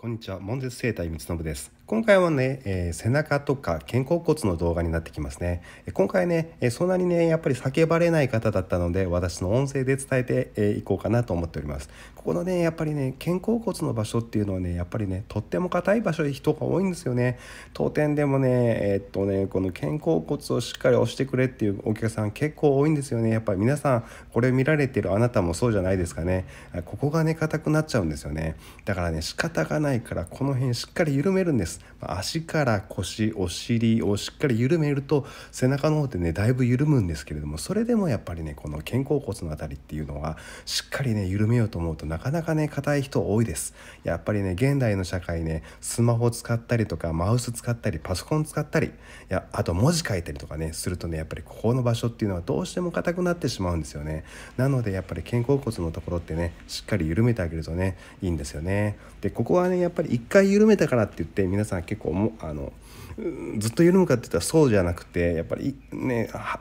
こんにちは、門絶生態三信です。今回はね、えー、背中とか肩甲骨の動画になってきますね。え今回ね、えそんなにね、やっぱり叫ばれない方だったので、私の音声で伝えて、えいこうかなと思っております。ここのね、やっぱりね、肩甲骨の場所っていうのはね、やっぱりね、とっても硬い場所で人が多いんですよね。当店でもね、えー、っとね、この肩甲骨をしっかり押してくれっていうお客さん結構多いんですよね。やっぱり皆さん、これ見られてるあなたもそうじゃないですかね。ここがね、硬くなっちゃうんですよね。だからね、仕方がないないからこの辺しっかり緩めるんです足から腰お尻をしっかり緩めると背中の方ってねだいぶ緩むんですけれどもそれでもやっぱりねこの肩甲骨の辺りっていうのはしっかりね緩めようと思うとなかなかね硬い人多いですやっぱりね現代の社会ねスマホ使ったりとかマウス使ったりパソコン使ったりいやあと文字書いたりとかねするとねやっぱりここの場所っていうのはどうしても硬くなってしまうんですよねなのでやっぱり肩甲骨のところってねしっかり緩めてあげるとねいいんですよねでここはねやっぱり一回緩めたからって言って皆さん結構もあのずっと緩むかって言ったらそうじゃなくてやっぱりねハ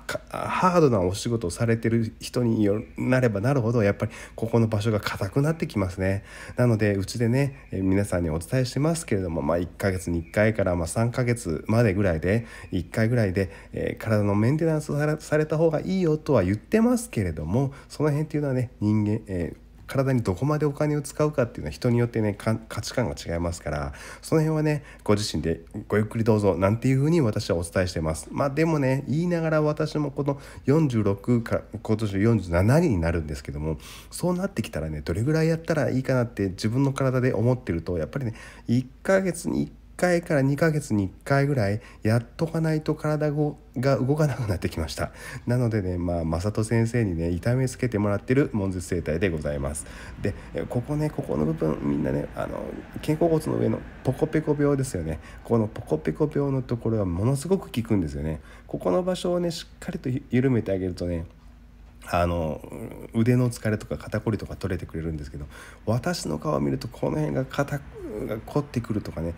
ードなお仕事をされてる人によなればなるほどやっぱりここの場所が硬くなってきますねなのでうちでね皆さんにお伝えしてますけれども、まあ、1ヶ月に1回からま3ヶ月までぐらいで1回ぐらいで、え体のメンテナンスされた方がいいよとは言ってますけれどもその辺っていうのはね人間、えー体にどこまでお金を使うかっていうのは人によってね価値観が違いますからその辺はねご自身でごゆっくりどうぞなんていうふうに私はお伝えしてますまあでもね言いながら私もこの46か今年47になるんですけどもそうなってきたらねどれぐらいやったらいいかなって自分の体で思ってるとやっぱりね1ヶ月に1 1回から2ヶ月に1回ぐらいやっとかないと体が動かなくなってきましたなのでねまあ正人先生にね痛めつけてもらってる悶絶整体でございますでここねここの部分みんなねあの肩甲骨の上のポコペコ病ですよねこのポコペコ病のところはものすごく効くんですよねここの場所をねしっかりと緩めてあげるとねあの腕の疲れとか肩こりとか取れてくれるんですけど私の顔を見るとこの辺が肩が凝ってくるとかね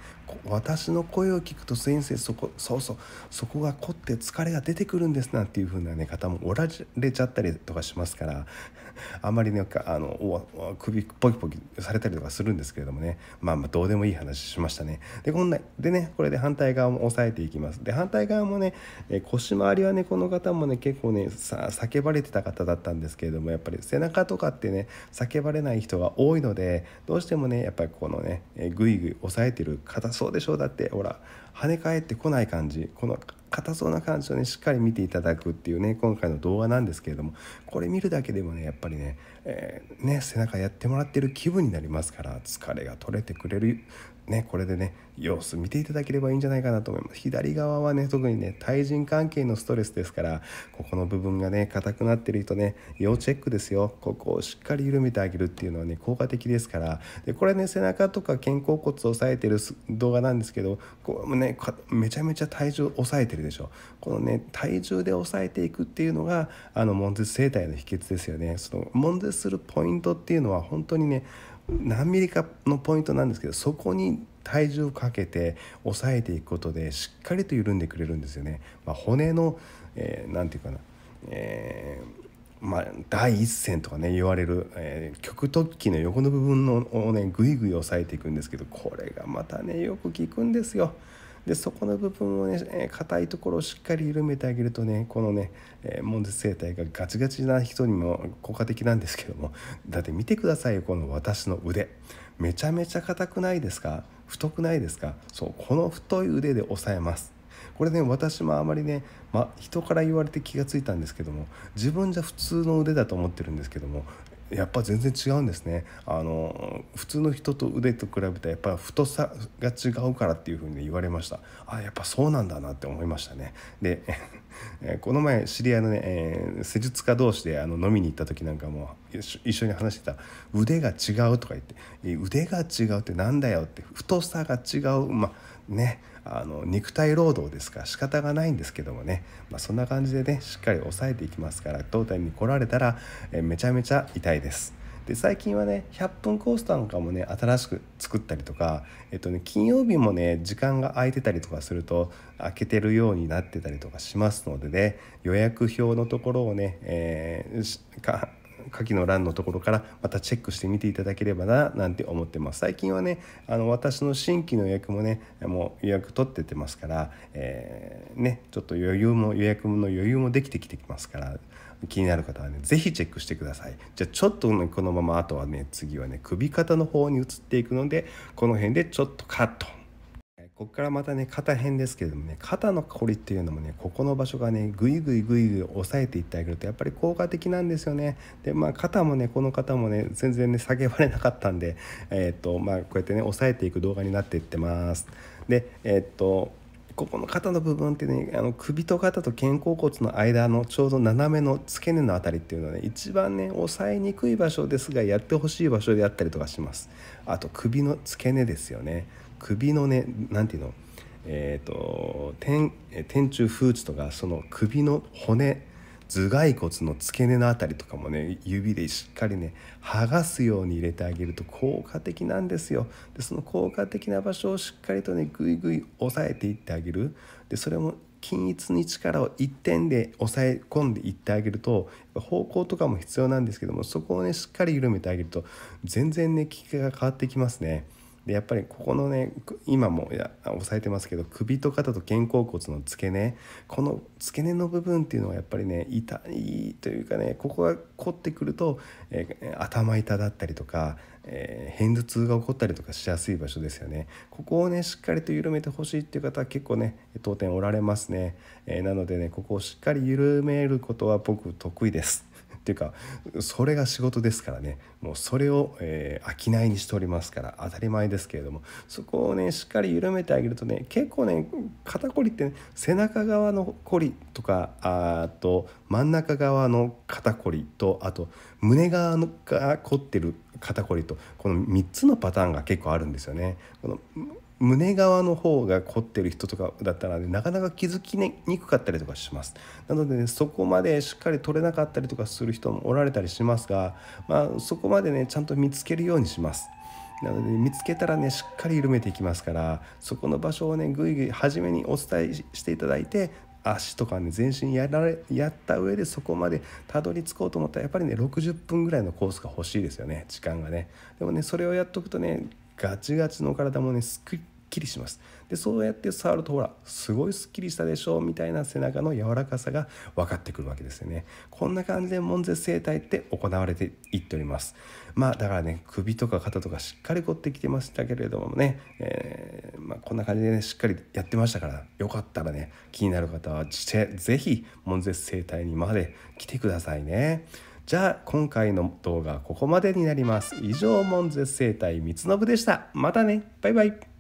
私の声を聞くと先生そこそうそうそこが凝って疲れが出てくるんですなんていう風な、ね、方もおられちゃったりとかしますからあんまりねあの首ポキポキされたりとかするんですけれどもね、まあ、まあどうでもいい話しましたねでこんなでねこれで反対側も押さえていきますで反対側もね腰回りはねこの方もね結構ねさ叫ばれてた方だったんですけれどもやっぱり背中とかってね叫ばれない人が多いのでどうしてもねやっぱりこのねぐいぐい押さえてる硬そうでしょうだってほら跳ね返ってこない感じこの硬そうな感じをねしっかり見ていただくっていうね今回の動画なんですけれどもこれ見るだけでもねやっぱりねえーね、ね背中やってもらってる気分になりますから疲れが取れてくれるね、これでね様子見ていただければいいんじゃないかなと思います左側はね特にね対人関係のストレスですからここの部分がね硬くなってる人ね要チェックですよここをしっかり緩めてあげるっていうのはね効果的ですからでこれね背中とか肩甲骨を押さえてる動画なんですけどこうねめちゃめちゃ体重を抑えてるでしょこのね体重で抑えていくっていうのがあの悶絶生態の秘訣ですよねその悶絶するポイントっていうのは本当にね何ミリかのポイントなんですけどそこに体重をかけて抑えていくことでしっかりと緩んでくれるんですよね。まあ、骨の何、えー、て言うかな、えー、まあ、第一線とかね言われる、えー、極突起の横の部分のをねぐいぐい押さえていくんですけどこれがまたねよく効くんですよ。でそこの部分をね硬いところをしっかり緩めてあげるとねこのね悶絶生態がガチガチな人にも効果的なんですけどもだって見てくださいよこの私の腕めちゃめちゃ硬くないですか太くないですかそうこの太い腕で押さえますこれね私もあまりね、ま、人から言われて気が付いたんですけども自分じゃ普通の腕だと思ってるんですけどもやっぱ全然違うんですねあの普通の人と腕と比べたらやっぱ太さが違うからっていう風に言われましたあやっぱそうなんだなって思いましたねで この前知り合いのね、えー、施術家同士であの飲みに行った時なんかも一緒に話してた腕が違うとか言って腕が違うってなんだよって太さが違うまあねあの肉体労働ですから仕方がないんですけどもね、まあ、そんな感じでねしっかり抑えていきますから胴体に来られたらえめちゃめちゃ痛いです。で最近はね100分コースなんかもね新しく作ったりとか、えっとね、金曜日もね時間が空いてたりとかすると開けてるようになってたりとかしますのでね予約表のところをね、えー、下記の欄のところからまたチェックしてみていただければななんて思ってます最近はねあの私の新規の予約もねもう予約取っててますから、えー、ねちょっと余裕も予約の余裕もできてきてきますから気になる方はね是非チェックしてくださいじゃあちょっと、ね、このままあとはね次はね首肩の方に移っていくのでこの辺でちょっとカットここからまたね肩辺ですけれどもね肩のこりっていうのもねここの場所がねぐいぐいぐいぐい押さえていってあげるとやっぱり効果的なんですよねでまあ肩もねこの方もね全然ね叫ばれなかったんでえっ、とまあこうやってね押さえていく動画になっていってますでえっ、とここの肩の部分ってねあの首と肩と肩甲骨の間のちょうど斜めの付け根の辺りっていうのはね一番ね抑えにくい場所ですがやってほしい場所であったりとかしますあと首の付け根ですよね首のね何ていうのえっ、ー、と天天中風知とかその首の骨頭蓋骨の付け根の辺りとかもね指でしっかりね剥がすように入れてあげると効果的なんですよでその効果的な場所をしっかりとねぐいぐい押さえていってあげるでそれも均一に力を一点で抑え込んでいってあげると方向とかも必要なんですけどもそこをねしっかり緩めてあげると全然ね効きが変わってきますね。でやっぱりここのね今もや抑えてますけど首と肩と肩甲骨の付け根この付け根の部分っていうのはやっぱりね痛いというかねここが凝ってくると、えー、頭痛だったりとか、えー、片頭痛が起こったりとかしやすい場所ですよねここをねしっかりと緩めてほしいっていう方は結構ね当店おられますね、えー、なのでねここをしっかり緩めることは僕得意ですていうかそれが仕事ですからねもうそれを、えー、商いにしておりますから当たり前ですけれどもそこをねしっかり緩めてあげるとね結構ね肩こりって、ね、背中側のこりとかあと真ん中側の肩こりとあと胸側が凝ってる肩こりとこの3つのパターンが結構あるんですよね。この胸側の方が凝ってる人とかだったら、ね、なかなか気づきにくかったりとかしますなので、ね、そこまでしっかり取れなかったりとかする人もおられたりしますが、まあ、そこまでねちゃんと見つけるようにしますなので見つけたらねしっかり緩めていきますからそこの場所をねぐいぐい初めにお伝えしていただいて足とかね全身やられやった上でそこまでたどり着こうと思ったらやっぱりね60分ぐらいのコースが欲しいですよね時間がねでもねそれをやっとくとねガチガチの体もねすっきりしますでそうやって触るとほらすごいすっきりしたでしょうみたいな背中の柔らかさが分かってくるわけですよねこんな感じで門絶整体って行われていっておりますまあだからね首とか肩とかしっかり凝ってきてましたけれどもね、えー、まあ、こんな感じでねしっかりやってましたからよかったらね気になる方はして是非門絶整体にまで来てくださいねじゃあ今回の動画はここまでになります。以上、門絶生態三つの部でした。またね。バイバイ。